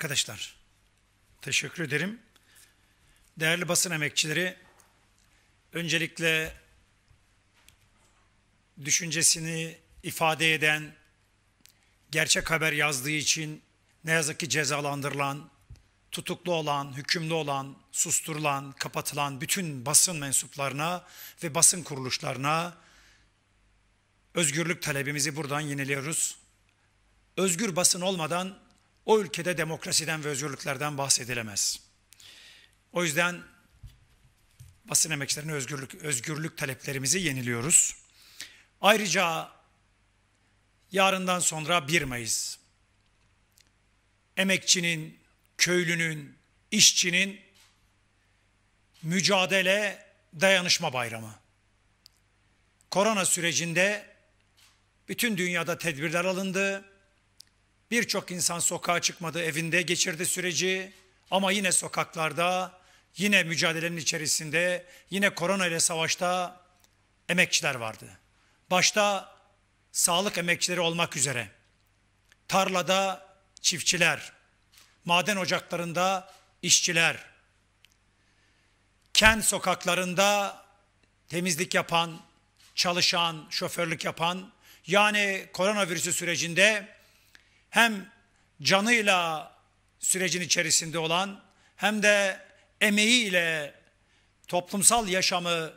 Arkadaşlar, teşekkür ederim. Değerli basın emekçileri, öncelikle düşüncesini ifade eden, gerçek haber yazdığı için ne yazık ki cezalandırılan, tutuklu olan, hükümlü olan, susturulan, kapatılan bütün basın mensuplarına ve basın kuruluşlarına özgürlük talebimizi buradan yeniliyoruz. Özgür basın olmadan o ülkede demokrasiden ve özgürlüklerden bahsedilemez. O yüzden basın emekçilerine özgürlük, özgürlük taleplerimizi yeniliyoruz. Ayrıca yarından sonra 1 Mayıs. Emekçinin, köylünün, işçinin mücadele dayanışma bayramı. Korona sürecinde bütün dünyada tedbirler alındı. Birçok insan sokağa çıkmadı, evinde geçirdi süreci ama yine sokaklarda, yine mücadelenin içerisinde, yine korona ile savaşta emekçiler vardı. Başta sağlık emekçileri olmak üzere tarlada çiftçiler, maden ocaklarında işçiler, kent sokaklarında temizlik yapan, çalışan, şoförlük yapan, yani koronavirüsü sürecinde hem canıyla sürecin içerisinde olan hem de emeğiyle toplumsal yaşamı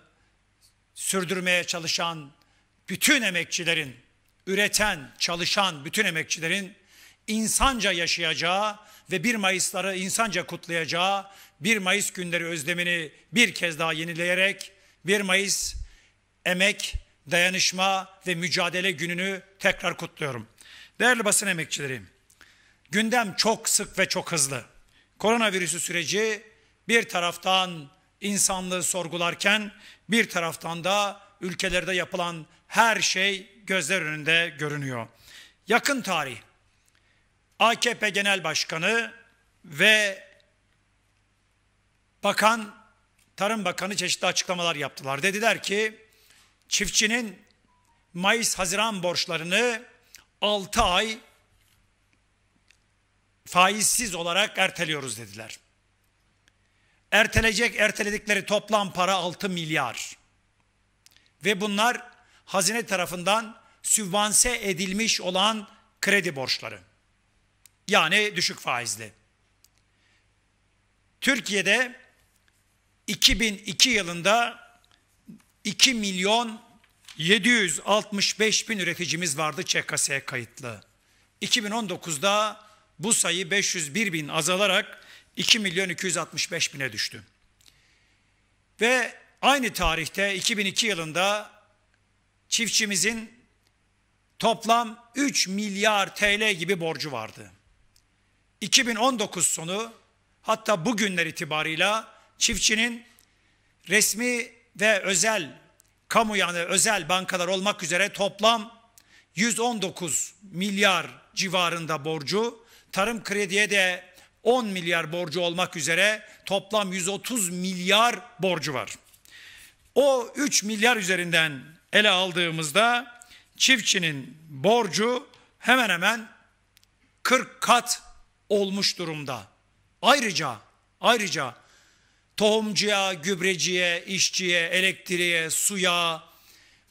sürdürmeye çalışan bütün emekçilerin, üreten, çalışan bütün emekçilerin insanca yaşayacağı ve 1 Mayıs'ları insanca kutlayacağı 1 Mayıs günleri özlemini bir kez daha yenileyerek 1 Mayıs emek, dayanışma ve mücadele gününü tekrar kutluyorum. Değerli basın emekçileri, gündem çok sık ve çok hızlı. Koronavirüsü süreci bir taraftan insanlığı sorgularken bir taraftan da ülkelerde yapılan her şey gözler önünde görünüyor. Yakın tarih AKP Genel Başkanı ve Bakan Tarım Bakanı çeşitli açıklamalar yaptılar. Dediler ki çiftçinin Mayıs-Haziran borçlarını 6 ay faizsiz olarak erteliyoruz dediler. Ertelecek erteledikleri toplam para 6 milyar. Ve bunlar hazine tarafından sübvanse edilmiş olan kredi borçları. Yani düşük faizli. Türkiye'de 2002 yılında 2 milyon 765 bin üreticimiz vardı ÇKS'ye kayıtlı. 2019'da bu sayı 501 bin azalarak 2 milyon 265 bine düştü. Ve aynı tarihte 2002 yılında çiftçimizin toplam 3 milyar TL gibi borcu vardı. 2019 sonu hatta bugünler itibarıyla çiftçinin resmi ve özel kamu yani özel bankalar olmak üzere toplam 119 milyar civarında borcu, tarım krediye de 10 milyar borcu olmak üzere toplam 130 milyar borcu var. O 3 milyar üzerinden ele aldığımızda çiftçinin borcu hemen hemen 40 kat olmuş durumda. Ayrıca ayrıca tohumcuya, gübreciye, işçiye, elektriğe, suya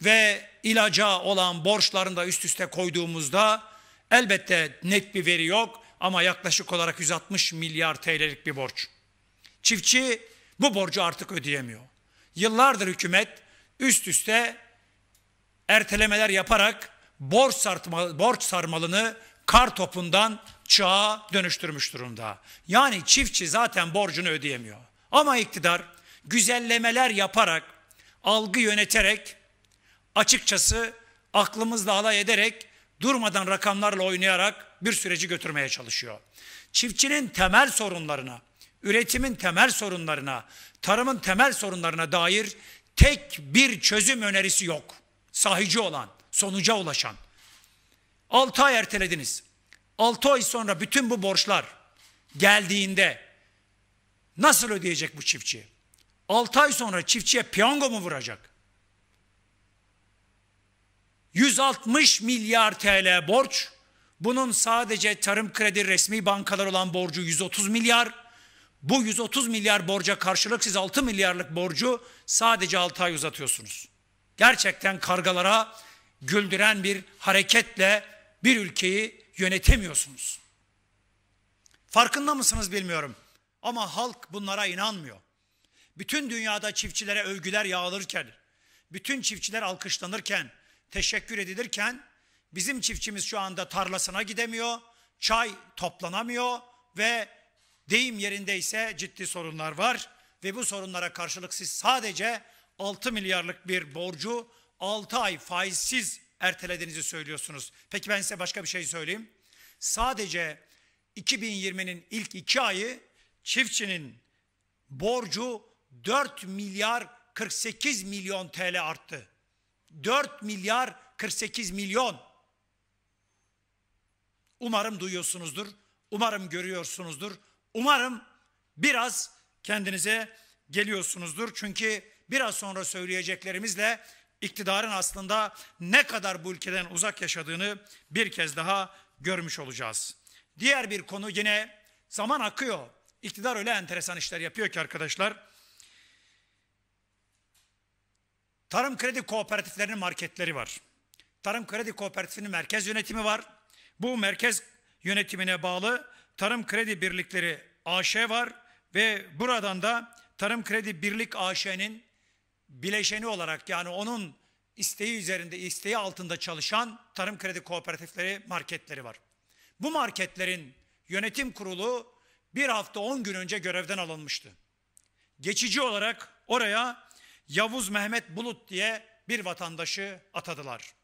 ve ilaca olan borçlarını da üst üste koyduğumuzda elbette net bir veri yok ama yaklaşık olarak 160 milyar TL'lik bir borç. Çiftçi bu borcu artık ödeyemiyor. Yıllardır hükümet üst üste ertelemeler yaparak borç, sartma, borç sarmalını kar topundan çığa dönüştürmüş durumda. Yani çiftçi zaten borcunu ödeyemiyor. Ama iktidar güzellemeler yaparak, algı yöneterek, açıkçası aklımızla alay ederek, durmadan rakamlarla oynayarak bir süreci götürmeye çalışıyor. Çiftçinin temel sorunlarına, üretimin temel sorunlarına, tarımın temel sorunlarına dair tek bir çözüm önerisi yok. Sahici olan, sonuca ulaşan. 6 ay ertelediniz. 6 ay sonra bütün bu borçlar geldiğinde Nasıl ödeyecek bu çiftçi? 6 ay sonra çiftçiye piyango mu vuracak? 160 milyar TL borç. Bunun sadece tarım kredi resmi bankalar olan borcu 130 milyar. Bu 130 milyar borca karşılık siz 6 milyarlık borcu sadece 6 ay uzatıyorsunuz. Gerçekten kargalara güldüren bir hareketle bir ülkeyi yönetemiyorsunuz. Farkında mısınız bilmiyorum. Ama halk bunlara inanmıyor. Bütün dünyada çiftçilere övgüler yağılırken, bütün çiftçiler alkışlanırken, teşekkür edilirken bizim çiftçimiz şu anda tarlasına gidemiyor, çay toplanamıyor ve deyim yerindeyse ciddi sorunlar var ve bu sorunlara karşılık siz sadece 6 milyarlık bir borcu 6 ay faizsiz ertelediğinizi söylüyorsunuz. Peki ben size başka bir şey söyleyeyim. Sadece 2020'nin ilk iki ayı çiftçinin borcu 4 milyar 48 milyon TL arttı. 4 milyar 48 milyon. Umarım duyuyorsunuzdur. Umarım görüyorsunuzdur. Umarım biraz kendinize geliyorsunuzdur. Çünkü biraz sonra söyleyeceklerimizle iktidarın aslında ne kadar bu ülkeden uzak yaşadığını bir kez daha görmüş olacağız. Diğer bir konu yine zaman akıyor. İktidar öyle enteresan işler yapıyor ki arkadaşlar. Tarım kredi kooperatiflerinin marketleri var. Tarım kredi kooperatifinin merkez yönetimi var. Bu merkez yönetimine bağlı Tarım Kredi Birlikleri AŞ var ve buradan da Tarım Kredi Birlik AŞ'nin bileşeni olarak yani onun isteği üzerinde, isteği altında çalışan tarım kredi kooperatifleri marketleri var. Bu marketlerin yönetim kurulu bir hafta on gün önce görevden alınmıştı. Geçici olarak oraya Yavuz Mehmet Bulut diye bir vatandaşı atadılar.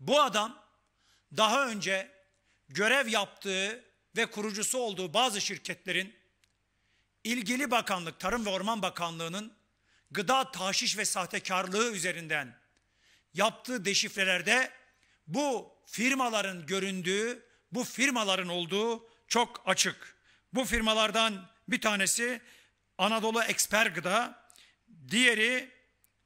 Bu adam daha önce görev yaptığı ve kurucusu olduğu bazı şirketlerin ilgili bakanlık Tarım ve Orman Bakanlığı'nın gıda tahşiş ve sahtekarlığı üzerinden yaptığı deşifrelerde bu firmaların göründüğü, bu firmaların olduğu çok açık. Bu firmalardan bir tanesi Anadolu Eksper Gıda, diğeri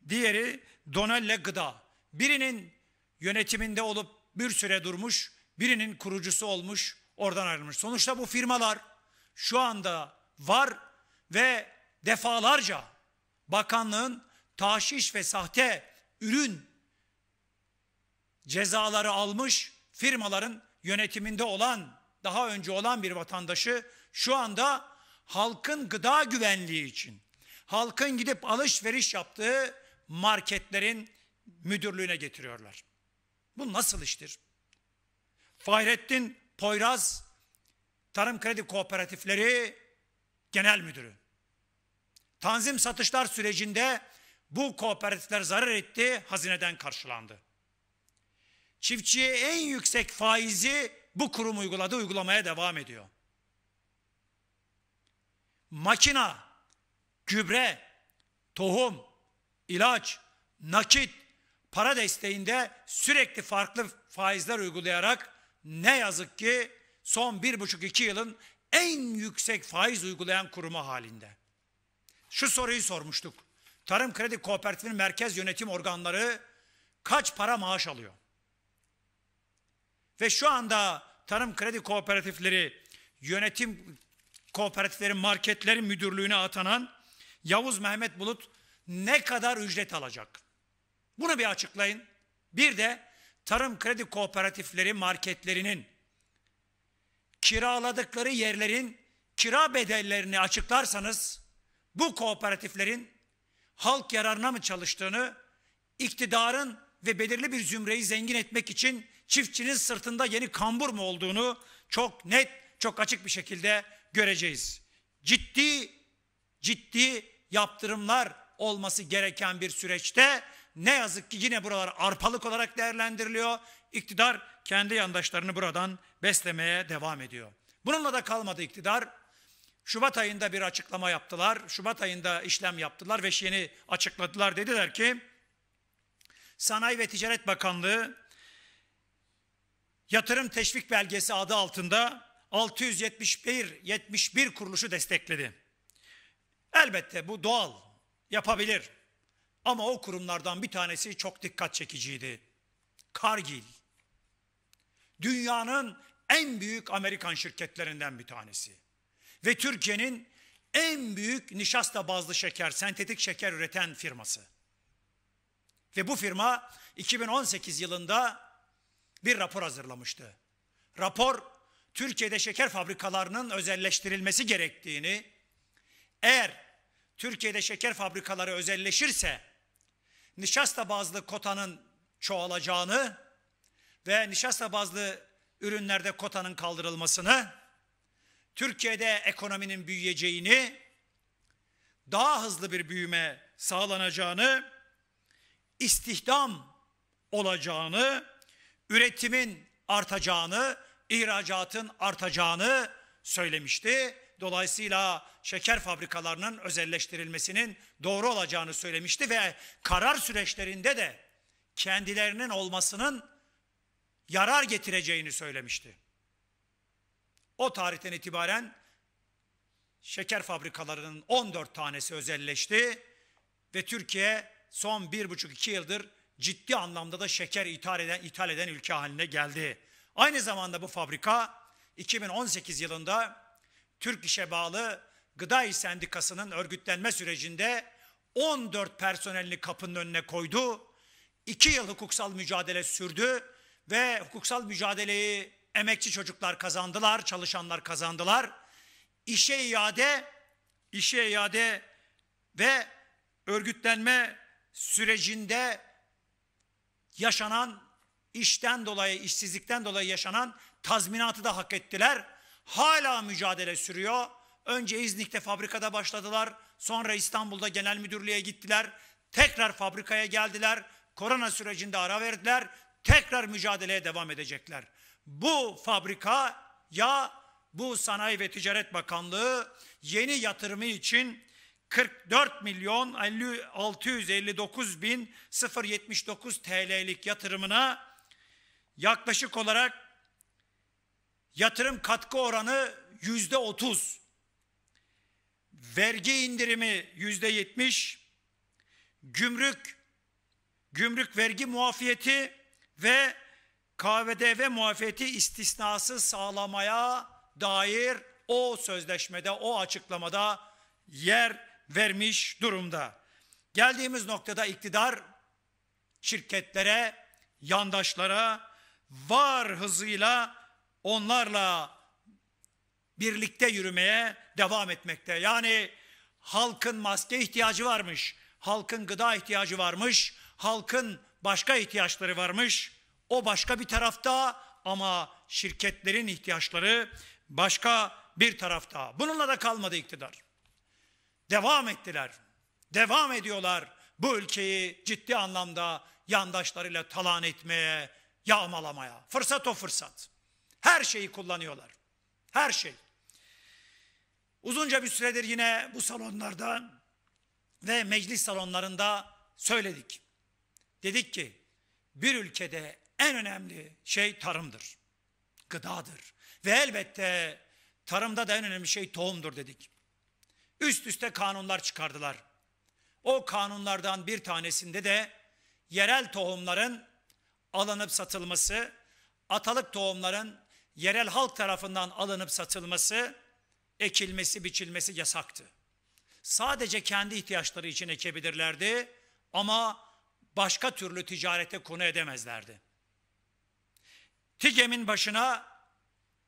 diğeri Donelle Gıda. Birinin yönetiminde olup bir süre durmuş, birinin kurucusu olmuş, oradan ayrılmış. Sonuçta bu firmalar şu anda var ve defalarca bakanlığın taşiş ve sahte ürün cezaları almış firmaların yönetiminde olan, daha önce olan bir vatandaşı şu anda halkın gıda güvenliği için, halkın gidip alışveriş yaptığı marketlerin müdürlüğüne getiriyorlar. Bu nasıl iştir? Fahrettin Poyraz Tarım Kredi Kooperatifleri Genel Müdürü. Tanzim satışlar sürecinde bu kooperatifler zarar etti, hazineden karşılandı. Çiftçiye en yüksek faizi bu kurum uyguladı, uygulamaya devam ediyor makina, gübre, tohum, ilaç, nakit, para desteğinde sürekli farklı faizler uygulayarak ne yazık ki son bir buçuk iki yılın en yüksek faiz uygulayan kurumu halinde. Şu soruyu sormuştuk. Tarım Kredi Kooperatifinin merkez yönetim organları kaç para maaş alıyor? Ve şu anda Tarım Kredi Kooperatifleri yönetim Kooperatiflerin marketlerin Müdürlüğü'ne atanan Yavuz Mehmet Bulut ne kadar ücret alacak? Bunu bir açıklayın. Bir de tarım kredi kooperatifleri marketlerinin kiraladıkları yerlerin kira bedellerini açıklarsanız bu kooperatiflerin halk yararına mı çalıştığını iktidarın ve belirli bir zümreyi zengin etmek için çiftçinin sırtında yeni kambur mu olduğunu çok net, çok açık bir şekilde göreceğiz. Ciddi ciddi yaptırımlar olması gereken bir süreçte ne yazık ki yine buralar arpalık olarak değerlendiriliyor. İktidar kendi yandaşlarını buradan beslemeye devam ediyor. Bununla da kalmadı iktidar. Şubat ayında bir açıklama yaptılar. Şubat ayında işlem yaptılar ve yeni açıkladılar. Dediler ki Sanayi ve Ticaret Bakanlığı yatırım teşvik belgesi adı altında 671 71 kuruluşu destekledi. Elbette bu doğal yapabilir. Ama o kurumlardan bir tanesi çok dikkat çekiciydi. Kargil. Dünyanın en büyük Amerikan şirketlerinden bir tanesi. Ve Türkiye'nin en büyük nişasta bazlı şeker, sentetik şeker üreten firması. Ve bu firma 2018 yılında bir rapor hazırlamıştı. Rapor Türkiye'de şeker fabrikalarının özelleştirilmesi gerektiğini, eğer Türkiye'de şeker fabrikaları özelleşirse nişasta bazlı kotanın çoğalacağını ve nişasta bazlı ürünlerde kotanın kaldırılmasını, Türkiye'de ekonominin büyüyeceğini, daha hızlı bir büyüme sağlanacağını, istihdam olacağını, üretimin artacağını ihracatın artacağını söylemişti. Dolayısıyla şeker fabrikalarının özelleştirilmesinin doğru olacağını söylemişti ve karar süreçlerinde de kendilerinin olmasının yarar getireceğini söylemişti. O tarihten itibaren şeker fabrikalarının 14 tanesi özelleşti ve Türkiye son 1,5-2 yıldır ciddi anlamda da şeker ithal eden, ithal eden ülke haline geldi. Aynı zamanda bu fabrika 2018 yılında Türk İş'e bağlı Gıda İş Sendikası'nın örgütlenme sürecinde 14 personelini kapının önüne koydu. 2 yıl hukuksal mücadele sürdü ve hukuksal mücadeleyi emekçi çocuklar kazandılar, çalışanlar kazandılar. İşe iade, işe iade ve örgütlenme sürecinde yaşanan işten dolayı, işsizlikten dolayı yaşanan tazminatı da hak ettiler. Hala mücadele sürüyor. Önce İznik'te fabrikada başladılar. Sonra İstanbul'da genel müdürlüğe gittiler. Tekrar fabrikaya geldiler. Korona sürecinde ara verdiler. Tekrar mücadeleye devam edecekler. Bu fabrika ya bu Sanayi ve Ticaret Bakanlığı yeni yatırımı için 44 milyon 659 bin 079 TL'lik yatırımına yaklaşık olarak yatırım katkı oranı yüzde otuz, vergi indirimi yüzde yetmiş, gümrük, gümrük vergi muafiyeti ve KVDV muafiyeti istisnası sağlamaya dair o sözleşmede, o açıklamada yer vermiş durumda. Geldiğimiz noktada iktidar şirketlere, yandaşlara, var hızıyla onlarla birlikte yürümeye devam etmekte. Yani halkın maske ihtiyacı varmış, halkın gıda ihtiyacı varmış, halkın başka ihtiyaçları varmış. O başka bir tarafta ama şirketlerin ihtiyaçları başka bir tarafta. Bununla da kalmadı iktidar. Devam ettiler. Devam ediyorlar bu ülkeyi ciddi anlamda yandaşlarıyla talan etmeye, yağmalamaya. Fırsat o fırsat. Her şeyi kullanıyorlar. Her şey. Uzunca bir süredir yine bu salonlarda ve meclis salonlarında söyledik. Dedik ki bir ülkede en önemli şey tarımdır. Gıdadır. Ve elbette tarımda da en önemli şey tohumdur dedik. Üst üste kanunlar çıkardılar. O kanunlardan bir tanesinde de yerel tohumların alınıp satılması, atalık tohumların yerel halk tarafından alınıp satılması, ekilmesi, biçilmesi yasaktı. Sadece kendi ihtiyaçları için ekebilirlerdi ama başka türlü ticarete konu edemezlerdi. TİGEM'in başına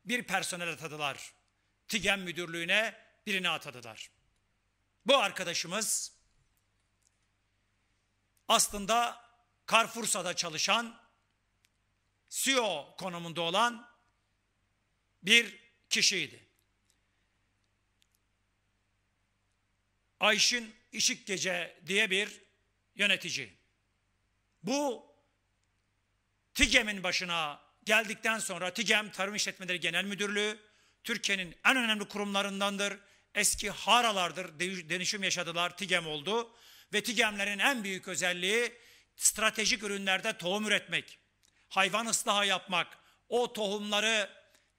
bir personel atadılar. TİGEM müdürlüğüne birini atadılar. Bu arkadaşımız aslında Carrefour'da çalışan CEO konumunda olan bir kişiydi. Ayşin Işık Gece diye bir yönetici. Bu TİGEM'in başına geldikten sonra TİGEM Tarım İşletmeleri Genel Müdürlüğü Türkiye'nin en önemli kurumlarındandır. Eski haralardır, dönüşüm yaşadılar, TİGEM oldu. Ve TİGEM'lerin en büyük özelliği stratejik ürünlerde tohum üretmek hayvan ıslahı yapmak, o tohumları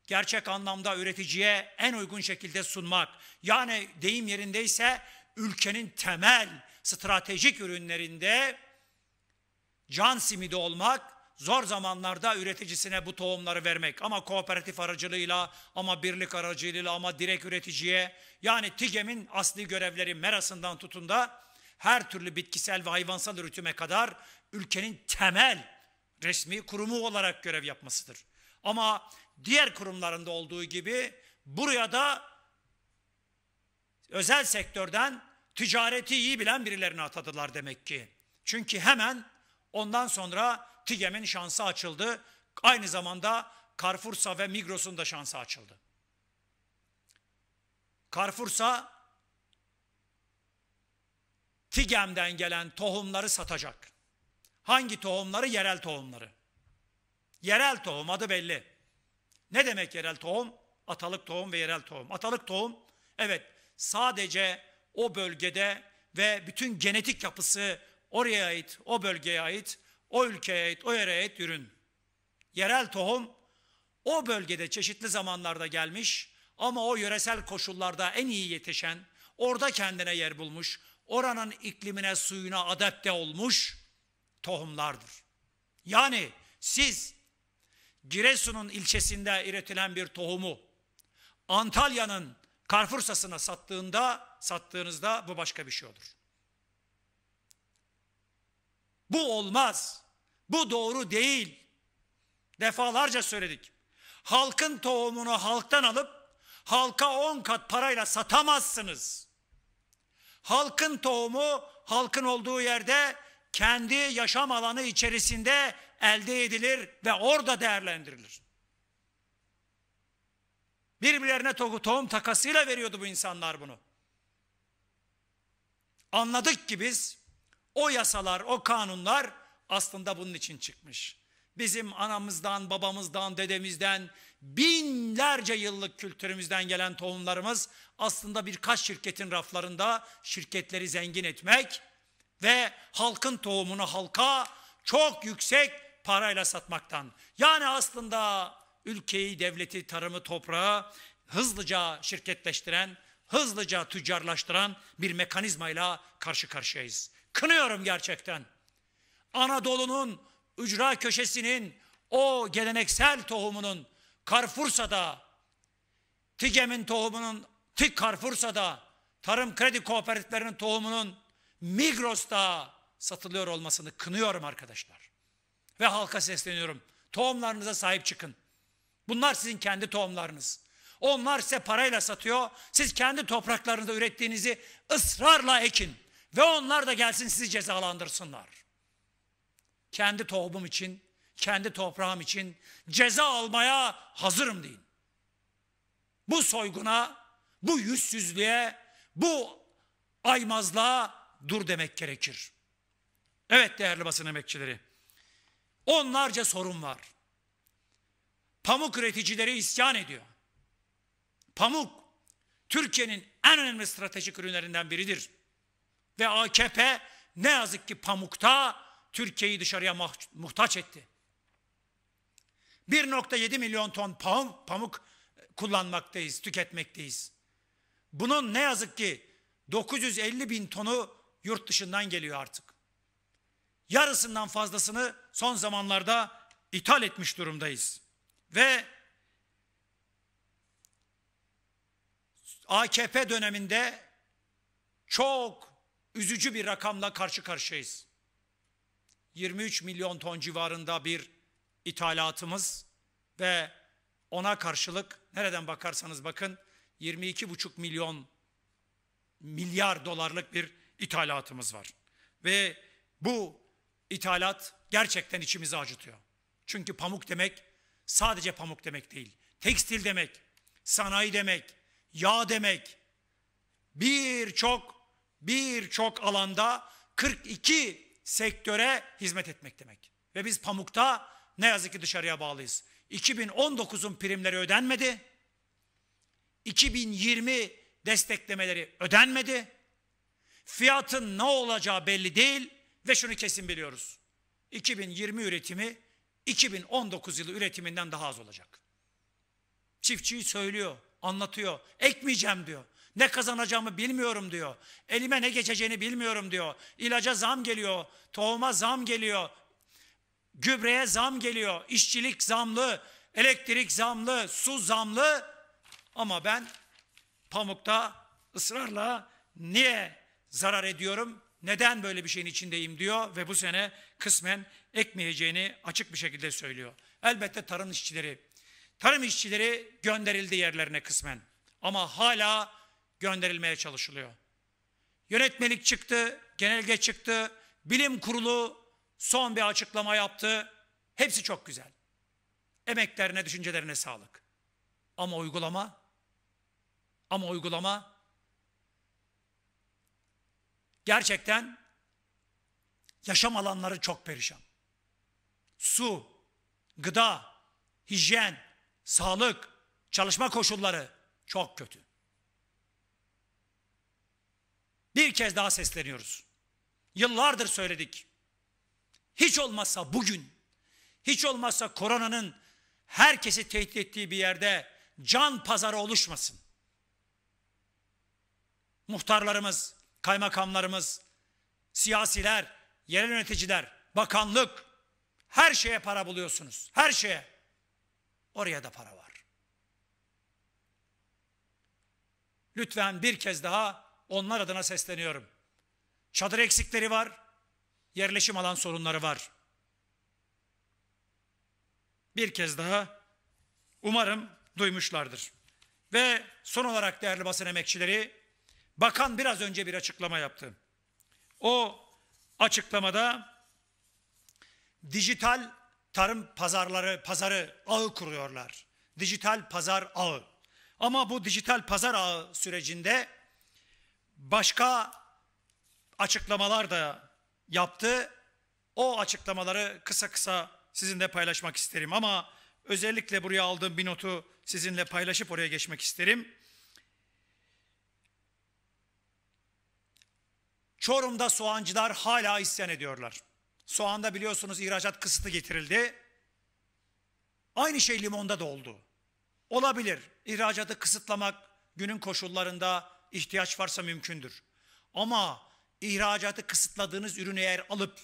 gerçek anlamda üreticiye en uygun şekilde sunmak. Yani deyim yerindeyse ülkenin temel stratejik ürünlerinde can simidi olmak, zor zamanlarda üreticisine bu tohumları vermek ama kooperatif aracılığıyla ama birlik aracılığıyla ama direkt üreticiye yani TİGEM'in asli görevleri merasından tutun da her türlü bitkisel ve hayvansal üretime kadar ülkenin temel resmi kurumu olarak görev yapmasıdır. Ama diğer kurumlarında olduğu gibi buraya da özel sektörden ticareti iyi bilen birilerini atadılar demek ki. Çünkü hemen ondan sonra TİGEM'in şansı açıldı. Aynı zamanda Carrefour'sa ve Migros'un da şansı açıldı. Carrefour'sa TİGEM'den gelen tohumları satacak. Hangi tohumları? Yerel tohumları. Yerel tohum adı belli. Ne demek yerel tohum? Atalık tohum ve yerel tohum. Atalık tohum evet sadece o bölgede ve bütün genetik yapısı oraya ait, o bölgeye ait, o ülkeye ait, o yere ait ürün. Yerel tohum o bölgede çeşitli zamanlarda gelmiş ama o yöresel koşullarda en iyi yetişen, orada kendine yer bulmuş, oranın iklimine, suyuna adapte olmuş tohumlardır. Yani siz Giresun'un ilçesinde üretilen bir tohumu Antalya'nın Carrefour'sasına sattığında, sattığınızda bu başka bir şey olur. Bu olmaz. Bu doğru değil. Defalarca söyledik. Halkın tohumunu halktan alıp halka on kat parayla satamazsınız. Halkın tohumu halkın olduğu yerde kendi yaşam alanı içerisinde elde edilir ve orada değerlendirilir. Birbirlerine tohum takasıyla veriyordu bu insanlar bunu. Anladık ki biz o yasalar, o kanunlar aslında bunun için çıkmış. Bizim anamızdan, babamızdan, dedemizden, binlerce yıllık kültürümüzden gelen tohumlarımız aslında birkaç şirketin raflarında şirketleri zengin etmek ve halkın tohumunu halka çok yüksek parayla satmaktan. Yani aslında ülkeyi, devleti, tarımı, toprağı hızlıca şirketleştiren, hızlıca tüccarlaştıran bir mekanizmayla karşı karşıyayız. Kınıyorum gerçekten. Anadolu'nun ücra köşesinin o geleneksel tohumunun Carrefour'sa'da, TİGEM'in tohumunun, TİK Carrefour'sa'da, Tarım Kredi Kooperatiflerinin tohumunun Migros'ta satılıyor olmasını kınıyorum arkadaşlar. Ve halka sesleniyorum. Tohumlarınıza sahip çıkın. Bunlar sizin kendi tohumlarınız. Onlar size parayla satıyor. Siz kendi topraklarınızda ürettiğinizi ısrarla ekin. Ve onlar da gelsin sizi cezalandırsınlar. Kendi tohumum için, kendi toprağım için ceza almaya hazırım deyin. Bu soyguna, bu yüzsüzlüğe, bu aymazlığa dur demek gerekir. Evet değerli basın emekçileri. Onlarca sorun var. Pamuk üreticileri isyan ediyor. Pamuk Türkiye'nin en önemli stratejik ürünlerinden biridir. Ve AKP ne yazık ki pamukta Türkiye'yi dışarıya muhtaç etti. 1.7 milyon ton pamuk, pamuk kullanmaktayız, tüketmekteyiz. Bunun ne yazık ki 950 bin tonu yurt dışından geliyor artık. Yarısından fazlasını son zamanlarda ithal etmiş durumdayız. Ve AKP döneminde çok üzücü bir rakamla karşı karşıyayız. 23 milyon ton civarında bir ithalatımız ve ona karşılık nereden bakarsanız bakın 22,5 milyon milyar dolarlık bir ithalatımız var. Ve bu ithalat gerçekten içimizi acıtıyor. Çünkü pamuk demek sadece pamuk demek değil. Tekstil demek, sanayi demek, yağ demek. Birçok birçok alanda 42 sektöre hizmet etmek demek. Ve biz pamukta ne yazık ki dışarıya bağlıyız. 2019'un primleri ödenmedi. 2020 desteklemeleri ödenmedi. Fiyatın ne olacağı belli değil ve şunu kesin biliyoruz. 2020 üretimi 2019 yılı üretiminden daha az olacak. Çiftçiyi söylüyor, anlatıyor. Ekmeyeceğim diyor. Ne kazanacağımı bilmiyorum diyor. Elime ne geçeceğini bilmiyorum diyor. İlaca zam geliyor, tohuma zam geliyor. Gübreye zam geliyor, işçilik zamlı, elektrik zamlı, su zamlı. Ama ben pamukta ısrarla niye zarar ediyorum. Neden böyle bir şeyin içindeyim diyor ve bu sene kısmen ekmeyeceğini açık bir şekilde söylüyor. Elbette tarım işçileri, tarım işçileri gönderildi yerlerine kısmen ama hala gönderilmeye çalışılıyor. Yönetmelik çıktı, genelge çıktı, bilim kurulu son bir açıklama yaptı. Hepsi çok güzel. Emeklerine, düşüncelerine sağlık. Ama uygulama, ama uygulama Gerçekten yaşam alanları çok perişan. Su, gıda, hijyen, sağlık, çalışma koşulları çok kötü. Bir kez daha sesleniyoruz. Yıllardır söyledik. Hiç olmazsa bugün, hiç olmazsa koronanın herkesi tehdit ettiği bir yerde can pazarı oluşmasın. Muhtarlarımız, kaymakamlarımız, siyasiler, yerel yöneticiler, bakanlık her şeye para buluyorsunuz. Her şeye. Oraya da para var. Lütfen bir kez daha onlar adına sesleniyorum. Çadır eksikleri var, yerleşim alan sorunları var. Bir kez daha umarım duymuşlardır. Ve son olarak değerli basın emekçileri Bakan biraz önce bir açıklama yaptı. O açıklamada dijital tarım pazarları pazarı ağı kuruyorlar. Dijital pazar ağı. Ama bu dijital pazar ağı sürecinde başka açıklamalar da yaptı. O açıklamaları kısa kısa sizinle paylaşmak isterim ama özellikle buraya aldığım bir notu sizinle paylaşıp oraya geçmek isterim. Çorum'da soğancılar hala isyan ediyorlar. Soğanda biliyorsunuz ihracat kısıtı getirildi. Aynı şey limonda da oldu. Olabilir. İhracatı kısıtlamak günün koşullarında ihtiyaç varsa mümkündür. Ama ihracatı kısıtladığınız ürünü eğer alıp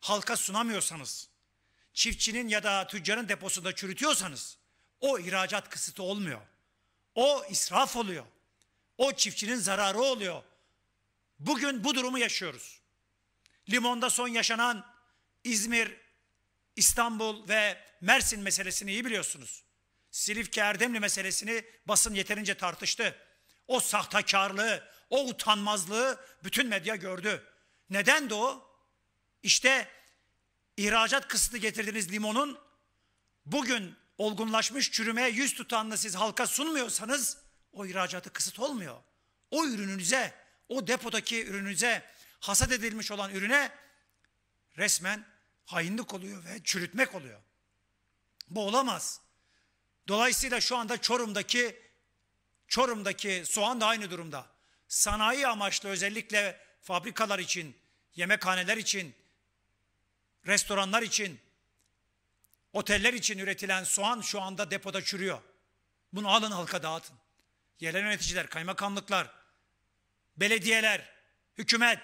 halka sunamıyorsanız, çiftçinin ya da tüccarın deposunda çürütüyorsanız o ihracat kısıtı olmuyor. O israf oluyor. O çiftçinin zararı oluyor. Bugün bu durumu yaşıyoruz. Limonda son yaşanan İzmir, İstanbul ve Mersin meselesini iyi biliyorsunuz. Silifke Erdemli meselesini basın yeterince tartıştı. O sahtekarlığı, o utanmazlığı bütün medya gördü. Neden de o? İşte ihracat kısıtı getirdiğiniz limonun bugün olgunlaşmış çürümeye yüz tutanını siz halka sunmuyorsanız o ihracatı kısıt olmuyor. O ürününüze o depodaki ürünüze, hasat edilmiş olan ürüne resmen hainlik oluyor ve çürütmek oluyor. Bu olamaz. Dolayısıyla şu anda Çorum'daki Çorum'daki soğan da aynı durumda. Sanayi amaçlı özellikle fabrikalar için, yemekhaneler için, restoranlar için, oteller için üretilen soğan şu anda depoda çürüyor. Bunu alın halka dağıtın. Yerel yöneticiler, kaymakamlıklar, belediyeler, hükümet.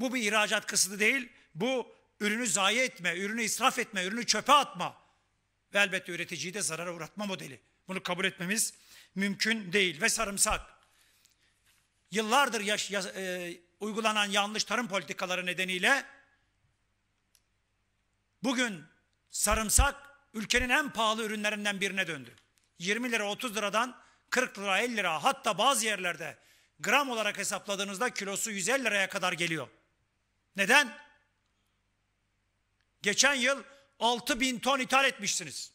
Bu bir ihracat kısıtı değil. Bu ürünü zayi etme, ürünü israf etme, ürünü çöpe atma. Ve elbette üreticiyi de zarara uğratma modeli. Bunu kabul etmemiz mümkün değil. Ve sarımsak. Yıllardır yaş, ya, e, uygulanan yanlış tarım politikaları nedeniyle bugün sarımsak ülkenin en pahalı ürünlerinden birine döndü. 20 lira 30 liradan 40 lira 50 lira hatta bazı yerlerde gram olarak hesapladığınızda kilosu 150 liraya kadar geliyor. Neden? Geçen yıl 6 bin ton ithal etmişsiniz.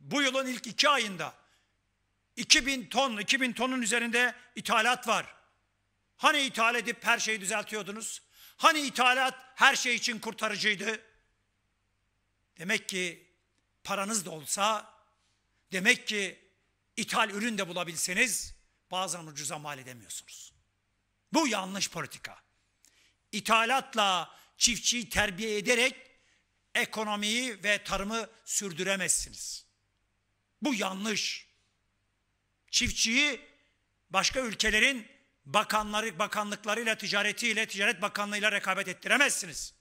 Bu yılın ilk iki ayında 2 bin ton, 2 bin tonun üzerinde ithalat var. Hani ithal edip her şeyi düzeltiyordunuz? Hani ithalat her şey için kurtarıcıydı? Demek ki paranız da olsa, demek ki ithal ürün de bulabilseniz bazen ucuza mal edemiyorsunuz. Bu yanlış politika. İthalatla çiftçiyi terbiye ederek ekonomiyi ve tarımı sürdüremezsiniz. Bu yanlış. Çiftçiyi başka ülkelerin bakanları, bakanlıklarıyla, ticaretiyle, ticaret bakanlığıyla rekabet ettiremezsiniz.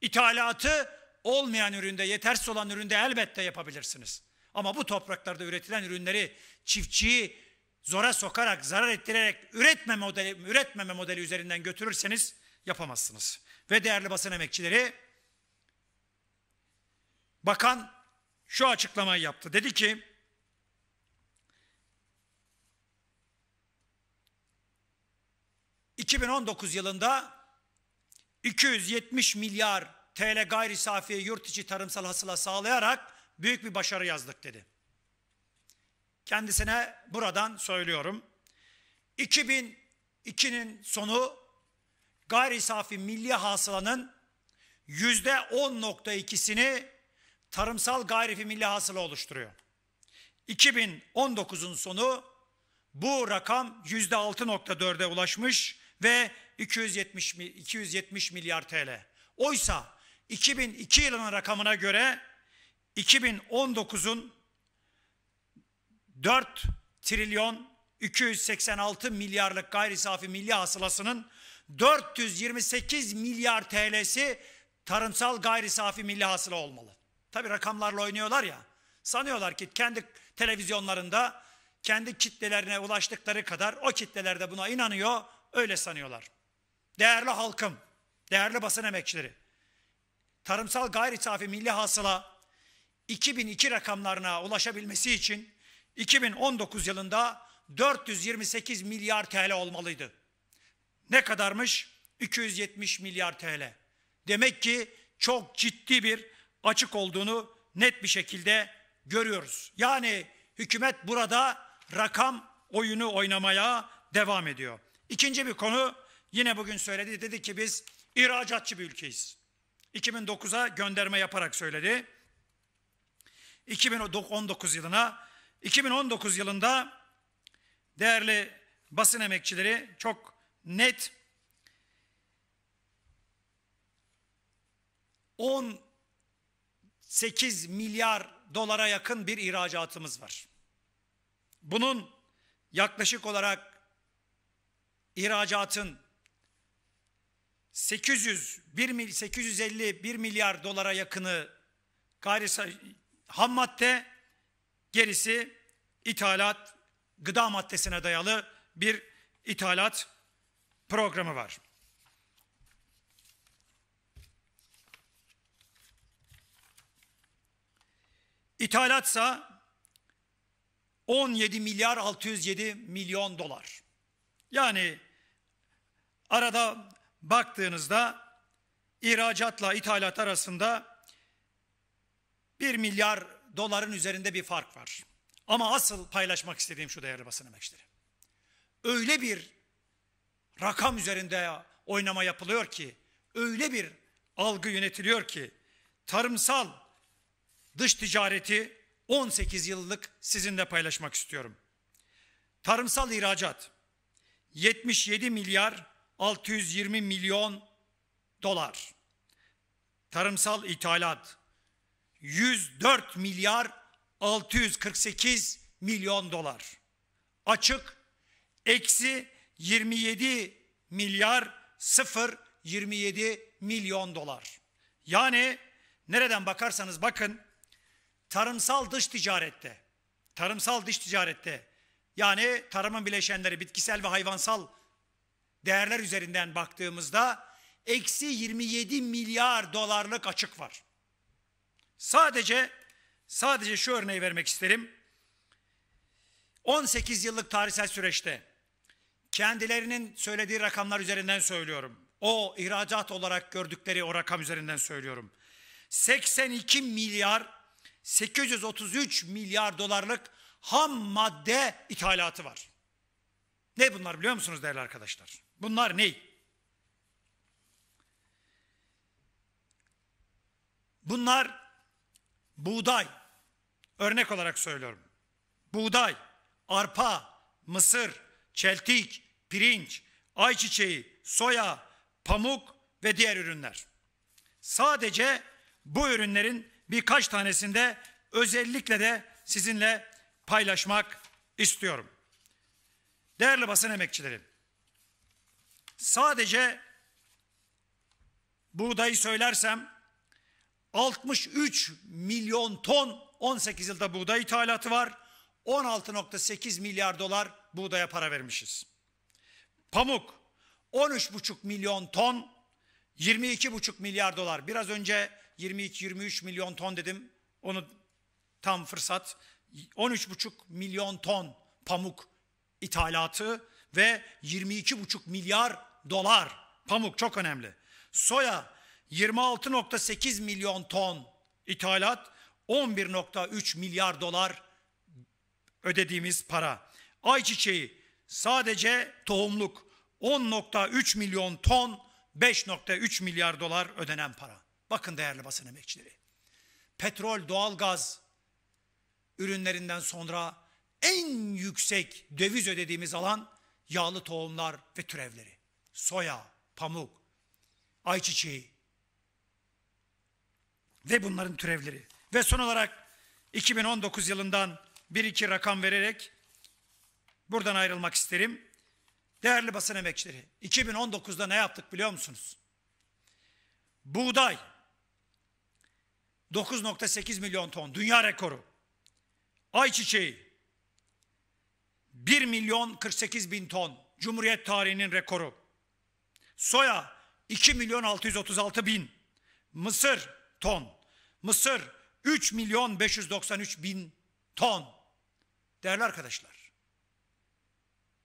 İthalatı olmayan üründe, yetersiz olan üründe elbette yapabilirsiniz. Ama bu topraklarda üretilen ürünleri çiftçiyi zora sokarak, zarar ettirerek üretme modeli, üretmeme modeli üzerinden götürürseniz yapamazsınız. Ve değerli basın emekçileri, bakan şu açıklamayı yaptı. Dedi ki, ...2019 yılında 270 milyar TL gayri safi yurt içi tarımsal hasıla sağlayarak büyük bir başarı yazdık dedi. Kendisine buradan söylüyorum. 2002'nin sonu gayri safi milli hasılanın yüzde %10.2'sini tarımsal gayri milli hasıla oluşturuyor. 2019'un sonu bu rakam yüzde %6.4'e ulaşmış ve 270, 270 milyar TL. Oysa 2002 yılının rakamına göre 2019'un 4 trilyon 286 milyarlık gayri safi milli hasılasının 428 milyar TL'si tarımsal gayri safi milli hasıla olmalı. Tabi rakamlarla oynuyorlar ya. Sanıyorlar ki kendi televizyonlarında kendi kitlelerine ulaştıkları kadar o kitleler de buna inanıyor. Öyle sanıyorlar. Değerli halkım, değerli basın emekçileri. Tarımsal gayri safi milli hasıla 2002 rakamlarına ulaşabilmesi için 2019 yılında 428 milyar TL olmalıydı. Ne kadarmış? 270 milyar TL. Demek ki çok ciddi bir açık olduğunu net bir şekilde görüyoruz. Yani hükümet burada rakam oyunu oynamaya devam ediyor. İkinci bir konu yine bugün söyledi dedi ki biz ihracatçı bir ülkeyiz. 2009'a gönderme yaparak söyledi. 2019 yılına. 2019 yılında değerli basın emekçileri çok net 18 milyar dolara yakın bir ihracatımız var. Bunun yaklaşık olarak ihracatın 800 1 850 1 milyar dolara yakını gayri ham madde, gerisi ithalat, gıda maddesine dayalı bir ithalat programı var. İthalatsa 17 milyar 607 milyon dolar. Yani arada baktığınızda ihracatla ithalat arasında 1 milyar doların üzerinde bir fark var. Ama asıl paylaşmak istediğim şu değerli basın emekçileri. Öyle bir rakam üzerinde oynama yapılıyor ki, öyle bir algı yönetiliyor ki, tarımsal dış ticareti 18 yıllık sizinle paylaşmak istiyorum. Tarımsal ihracat 77 milyar 620 milyon dolar. Tarımsal ithalat 104 milyar 648 milyon dolar. Açık eksi 27 milyar 0 27 milyon dolar. Yani nereden bakarsanız bakın tarımsal dış ticarette, tarımsal dış ticarette yani tarımın bileşenleri bitkisel ve hayvansal değerler üzerinden baktığımızda eksi 27 milyar dolarlık açık var. Sadece sadece şu örneği vermek isterim. 18 yıllık tarihsel süreçte kendilerinin söylediği rakamlar üzerinden söylüyorum. O ihracat olarak gördükleri o rakam üzerinden söylüyorum. 82 milyar 833 milyar dolarlık ham madde ithalatı var. Ne bunlar biliyor musunuz değerli arkadaşlar? Bunlar ne? Bunlar buğday, örnek olarak söylüyorum. Buğday, arpa, mısır, çeltik, pirinç, ayçiçeği, soya, pamuk ve diğer ürünler. Sadece bu ürünlerin birkaç tanesinde özellikle de sizinle paylaşmak istiyorum. Değerli basın emekçileri, sadece buğdayı söylersem 63 milyon ton 18 yılda buğday ithalatı var. 16.8 milyar dolar buğdaya para vermişiz. Pamuk 13,5 milyon ton 22,5 milyar dolar. Biraz önce 22-23 milyon ton dedim. Onu tam fırsat. 13,5 milyon ton pamuk ithalatı ve 22,5 milyar dolar. Pamuk çok önemli. Soya 26.8 milyon ton ithalat, 11.3 milyar dolar ödediğimiz para. Ayçiçeği sadece tohumluk 10.3 milyon ton 5.3 milyar dolar ödenen para. Bakın değerli basın emekçileri. Petrol, doğalgaz ürünlerinden sonra en yüksek döviz ödediğimiz alan yağlı tohumlar ve türevleri. Soya, pamuk, ayçiçeği, ve bunların türevleri. Ve son olarak 2019 yılından bir iki rakam vererek buradan ayrılmak isterim. Değerli basın emekçileri, 2019'da ne yaptık biliyor musunuz? Buğday 9.8 milyon ton, dünya rekoru. Ayçiçeği 1 milyon 48 bin ton, Cumhuriyet tarihinin rekoru. Soya 2 milyon 636 bin. Mısır ton. Mısır 3 milyon 593 bin ton. Değerli arkadaşlar,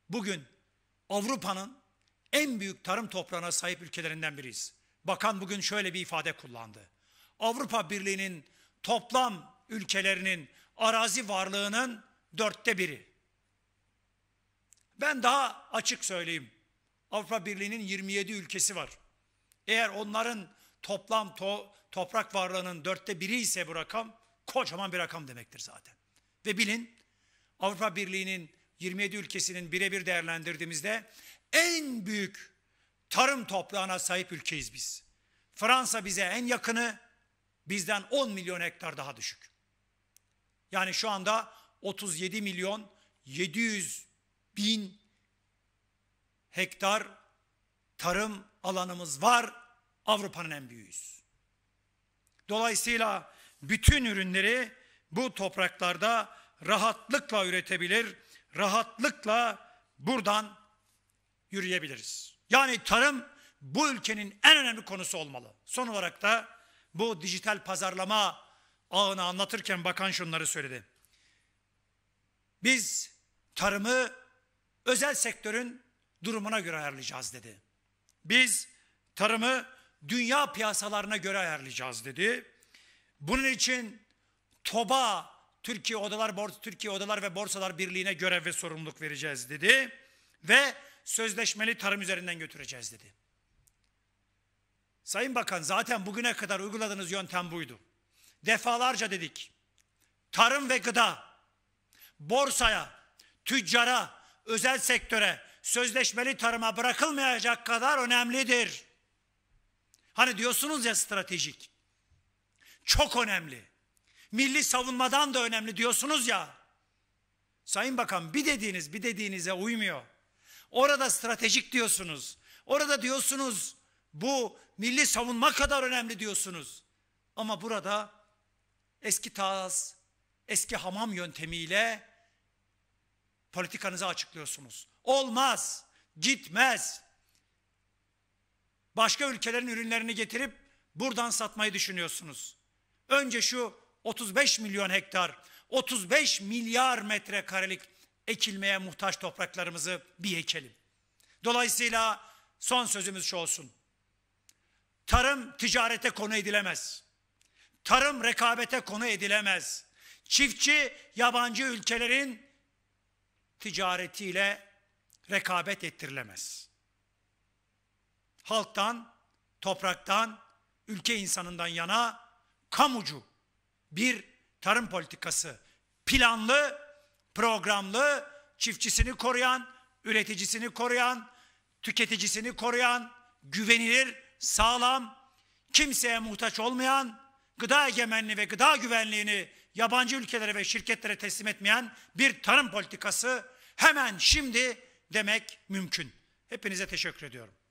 bugün Avrupa'nın en büyük tarım toprağına sahip ülkelerinden biriyiz. Bakan bugün şöyle bir ifade kullandı. Avrupa Birliği'nin toplam ülkelerinin arazi varlığının dörtte biri. Ben daha açık söyleyeyim. Avrupa Birliği'nin 27 ülkesi var. Eğer onların toplam to, toprak varlığının dörtte biri ise bu rakam kocaman bir rakam demektir zaten. Ve bilin Avrupa Birliği'nin 27 ülkesinin birebir değerlendirdiğimizde en büyük tarım toprağına sahip ülkeyiz biz. Fransa bize en yakını bizden 10 milyon hektar daha düşük. Yani şu anda 37 milyon 700 bin hektar tarım alanımız var Avrupa'nın en büyüğüyüz. Dolayısıyla bütün ürünleri bu topraklarda rahatlıkla üretebilir, rahatlıkla buradan yürüyebiliriz. Yani tarım bu ülkenin en önemli konusu olmalı. Son olarak da bu dijital pazarlama ağını anlatırken bakan şunları söyledi. Biz tarımı özel sektörün durumuna göre ayarlayacağız dedi. Biz tarımı dünya piyasalarına göre ayarlayacağız dedi. Bunun için TOBA, Türkiye Odalar Borsa, Türkiye Odalar ve Borsalar Birliği'ne görev ve sorumluluk vereceğiz dedi. Ve sözleşmeli tarım üzerinden götüreceğiz dedi. Sayın Bakan zaten bugüne kadar uyguladığınız yöntem buydu. Defalarca dedik. Tarım ve gıda, borsaya, tüccara, özel sektöre, sözleşmeli tarıma bırakılmayacak kadar önemlidir. Hani diyorsunuz ya stratejik. Çok önemli. Milli savunmadan da önemli diyorsunuz ya. Sayın Bakan bir dediğiniz bir dediğinize uymuyor. Orada stratejik diyorsunuz. Orada diyorsunuz bu milli savunma kadar önemli diyorsunuz. Ama burada eski taz, eski hamam yöntemiyle politikanızı açıklıyorsunuz. Olmaz, gitmez başka ülkelerin ürünlerini getirip buradan satmayı düşünüyorsunuz. Önce şu 35 milyon hektar, 35 milyar metrekarelik ekilmeye muhtaç topraklarımızı bir ekelim. Dolayısıyla son sözümüz şu olsun. Tarım ticarete konu edilemez. Tarım rekabete konu edilemez. Çiftçi yabancı ülkelerin ticaretiyle rekabet ettirilemez.'' halktan, topraktan, ülke insanından yana kamucu bir tarım politikası. Planlı, programlı, çiftçisini koruyan, üreticisini koruyan, tüketicisini koruyan, güvenilir, sağlam, kimseye muhtaç olmayan, gıda egemenliği ve gıda güvenliğini yabancı ülkelere ve şirketlere teslim etmeyen bir tarım politikası hemen şimdi demek mümkün. Hepinize teşekkür ediyorum.